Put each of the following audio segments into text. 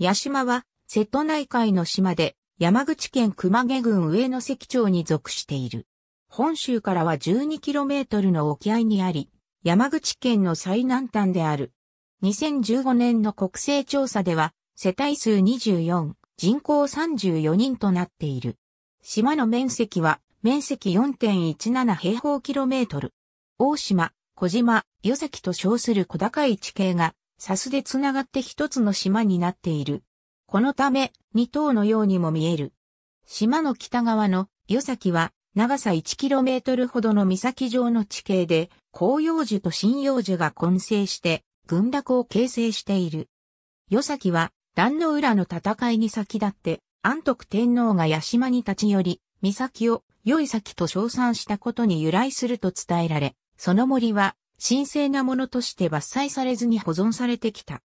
八島は、瀬戸内海の島で、山口県熊毛郡上野関町に属している。本州からは 12km の沖合にあり、山口県の最南端である。2015年の国勢調査では、世帯数24、人口34人となっている。島の面積は、面積4.17平方キロメートル。大島、小島、与崎と称する小高い地形がさすで繋がって一つの島になっている。このため、二島のようにも見える。島の北側の与崎は長さ 1km ほどの岬状の地形で、広葉樹と針葉樹が混成して、群落を形成している。与崎は、壇の浦の戦いに先立って、安徳天皇が八島に立ち寄り、岬を良い崎と称賛したことに由来すると伝えられ、その森は神聖なものとして伐採されずに保存されてきた。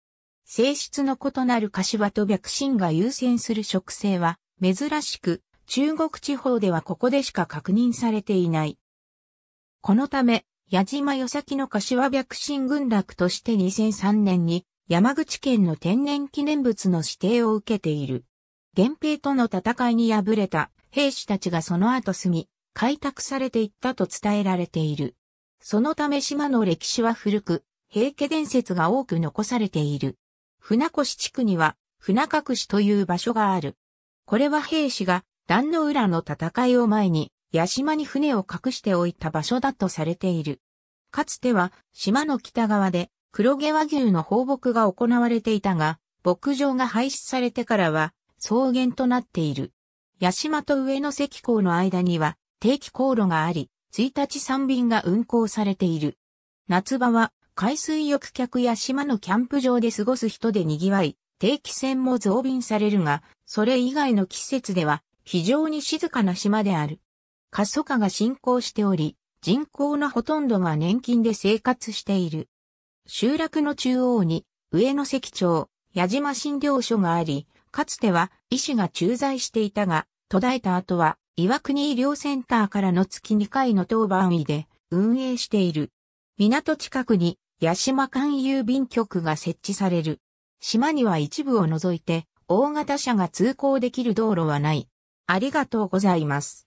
性質の異なる柏と白芯が優先する植生は、珍しく、中国地方ではここでしか確認されていない。このため、矢島与崎の柏白芯群落として2003年に山口県の天然記念物の指定を受けている。源平との戦いに敗れた兵士たちがその後住み、開拓されていったと伝えられている。そのため島の歴史は古く、平家伝説が多く残されている。船越地区には、船隠しという場所がある。これは兵士が、壇の浦の戦いを前に、屋島に船を隠しておいた場所だとされている。かつては、島の北側で、黒毛和牛の放牧が行われていたが、牧場が廃止されてからは、草原となっている。屋島と上野関港の間には、定期航路があり、1日3便が運行されている。夏場は海水浴客や島のキャンプ場で過ごす人で賑わい、定期船も増便されるが、それ以外の季節では非常に静かな島である。過疎化が進行しており、人口のほとんどが年金で生活している。集落の中央に上野関町、矢島診療所があり、かつては医師が駐在していたが、途絶えた後は岩国医療センターからの月2回の当番医で運営している。港近くに八島間郵便局が設置される。島には一部を除いて大型車が通行できる道路はない。ありがとうございます。